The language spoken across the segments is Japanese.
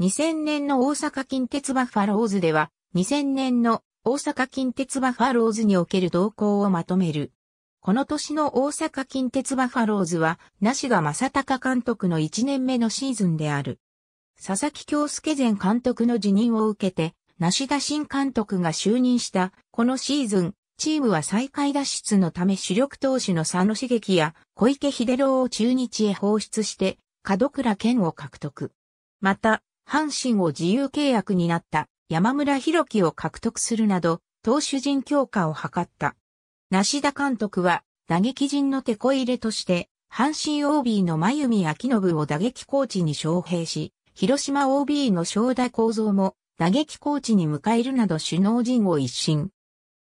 2000年の大阪近鉄バファローズでは、2000年の大阪近鉄バファローズにおける動向をまとめる。この年の大阪近鉄バファローズは、梨が正隆監督の1年目のシーズンである。佐々木京介前監督の辞任を受けて、梨田新監督が就任した、このシーズン、チームは再開脱出のため主力投手の佐野茂樹や小池秀郎を中日へ放出して、門倉健を獲得。また、阪神を自由契約になった山村博樹を獲得するなど、投手陣強化を図った。梨田監督は、打撃陣の手こ入れとして、阪神 OB の真由美明信を打撃コーチに招聘し、広島 OB の正田構造も打撃コーチに迎えるなど首脳陣を一新。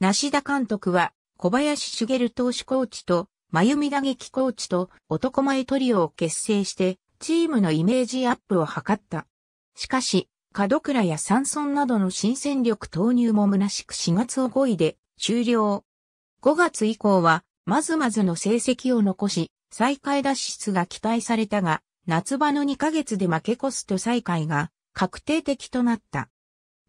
梨田監督は、小林茂投手コーチと、真由美打撃コーチと男前トリオを結成して、チームのイメージアップを図った。しかし、角倉や山村などの新戦力投入も虚しく4月を5位で終了。5月以降は、まずまずの成績を残し、再開脱出が期待されたが、夏場の2ヶ月で負け越すと再開が確定的となった。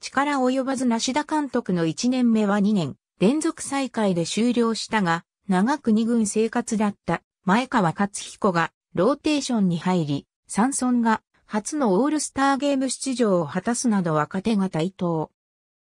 力及ばず梨田監督の1年目は2年連続再開で終了したが、長く2軍生活だった前川勝彦がローテーションに入り、山村が初のオールスターゲーム出場を果たすなど若手が台頭。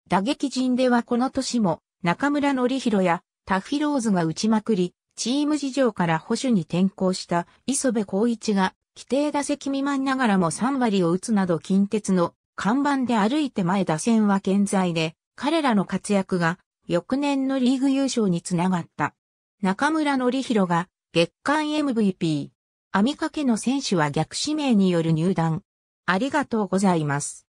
打撃陣ではこの年も中村則弘やタフィローズが打ちまくり、チーム事情から保守に転向した磯部光一が規定打席未満ながらも3割を打つなど近鉄の看板で歩いて前打線は健在で、彼らの活躍が翌年のリーグ優勝につながった。中村則弘が月間 MVP、網掛けの選手は逆指名による入団。ありがとうございます。